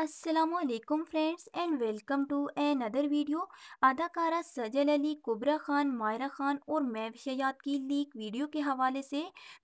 Aslam friends and welcome to another video अदाकारा सजल अली कुबरा खान मायरा खान और मैवशयात की लीक वीडियो के हवाले से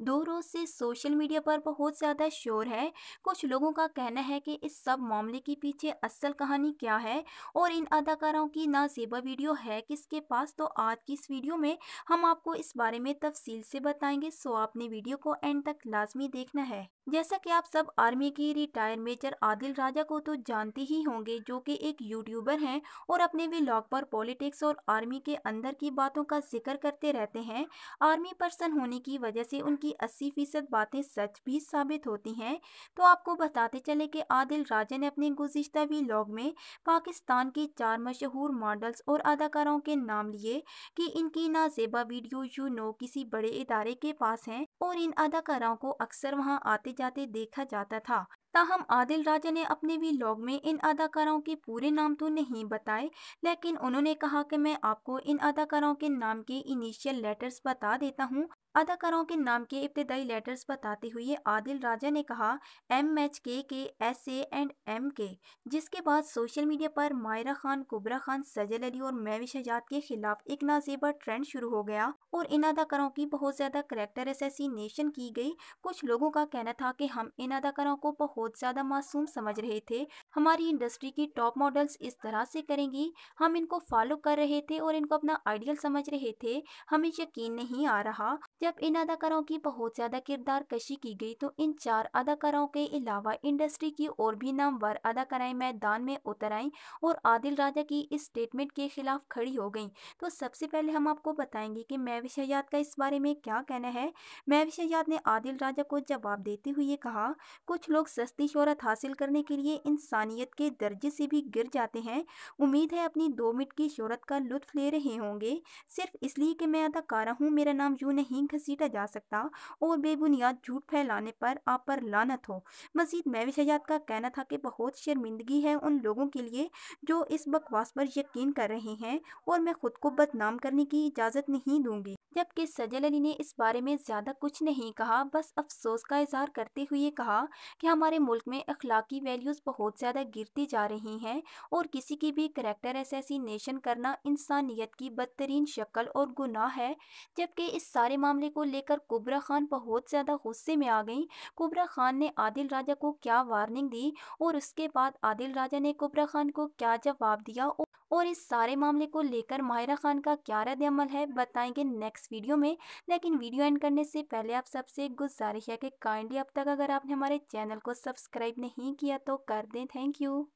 दो रोज़ से सोशल मीडिया पर बहुत ज़्यादा शोर है कुछ लोगों का कहना है कि इस सब मामले के पीछे असल कहानी क्या है और इन अदाकाराओं की नाजेबा वीडियो है किसके पास तो आज की इस वीडियो में हम आपको इस बारे में तफसील से बताएंगे सो आपने वीडियो को एंड तक लाजमी देखना है जैसा कि आप सब आर्मी की रिटायर मेजर आदिल राजा को तो जानते ही होंगे जो कि एक यूट्यूबर हैं और अपने व्लॉग पर पॉलिटिक्स और आर्मी के अंदर की बातों का जिक्र करते रहते हैं आर्मी पर्सन होने की वजह से उनकी अस्सी फीसद बातें सच भी साबित होती हैं तो आपको बताते चले कि आदिल राजा ने अपने गुज्त व्लॉग में पाकिस्तान के चार मशहूर मॉडल्स और अदाकारों के नाम लिए कि इनकी नाजेबा वीडियो यू नो किसी बड़े इदारे के पास हैं और इन अदाकाराओं को अक्सर वहाँ आते जाते देखा जाता था ताहम आदिल राजा ने अपने भी लॉग में इन अदाकारों के पूरे नाम तो नहीं बताए लेकिन उन्होंने कहा कि मैं आपको इन अदाकारों के नाम के इनिशियल लेटर्स बता देता हूँ अदाकारों के नाम के इब्तदाई लेटर्स बताते हुए आदिल राजा ने कहा एम एच के के एस ए एंड एम के जिसके बाद सोशल मीडिया पर मायरा खान कुबरा खान सजल अली और मैविश शजात के खिलाफ एक नाजेबा ट्रेंड शुरू हो गया और इन अदाकारों की बहुत ज़्यादा करेक्टर एसेसिनेशन की गई कुछ लोगों का कहना था कि हम इन अदाकारों को बहुत ज़्यादा मासूम समझ रहे थे हमारी इंडस्ट्री की टॉप मॉडल्स इस तरह से करेंगी हम इनको फॉलो कर रहे थे और इनको अपना आइडियल समझ रहे थे हमें यकीन नहीं आ रहा जब इन अदाकारों की बहुत ज़्यादा किरदार कशी की गई तो इन चार अदाकारों के अलावा इंडस्ट्री की और भी नामवर अदाकाराएं मैदान में उतर आईं और आदिल राजा की इस स्टेटमेंट के खिलाफ खड़ी हो गईं तो सबसे पहले हम आपको बताएंगे कि मैविशयात का इस बारे में क्या कहना है मैविशयात ने आदिल राजा को जवाब देते हुए कहा कुछ लोग सस्ती शहरत हासिल करने के लिए इंसानियत के दर्जे से भी गिर जाते हैं उम्मीद है अपनी दो मिनट की शहरत का लुत्फ ले रहे होंगे सिर्फ इसलिए कि मैं अदाकारा हूँ मेरा नाम यूँ नहीं में घसीटा जा सकता और बेबुनियाद झूठ फैलाने पर आप पर लानत हो मजीद महविश हयात का कहना था कि बहुत शर्मिंदगी है उन लोगों के लिए जो इस बकवास पर यकीन कर रहे हैं और मैं खुद को बदनाम करने की इजाज़त नहीं दूंगी जबकि सजल अली ने इस बारे में ज़्यादा कुछ नहीं कहा बस अफसोस का इजहार करते हुए कहा कि हमारे मुल्क में अखलाकी वैल्यूज़ बहुत ज़्यादा गिरती जा रही हैं और किसी की भी करेक्टर एसेसिनेशन करना इंसानियत की बदतरीन शक्ल और गुनाह है जबकि इस सारे मामले मामले को लेकर कुबरा खान बहुत ज़्यादा गुस्से में आ गई कुबरा खान ने आदिल राजा को क्या वार्निंग दी और उसके बाद आदिल राजा ने कुबरा खान को क्या जवाब दिया और इस सारे मामले को लेकर माहिरा खान का क्या रद्द अमल है बताएंगे नेक्स्ट वीडियो में लेकिन वीडियो एंड करने से पहले आप सबसे गुजारिश है कि काइंडली अब तक अगर आपने हमारे चैनल को सब्सक्राइब नहीं किया तो कर दें थैंक यू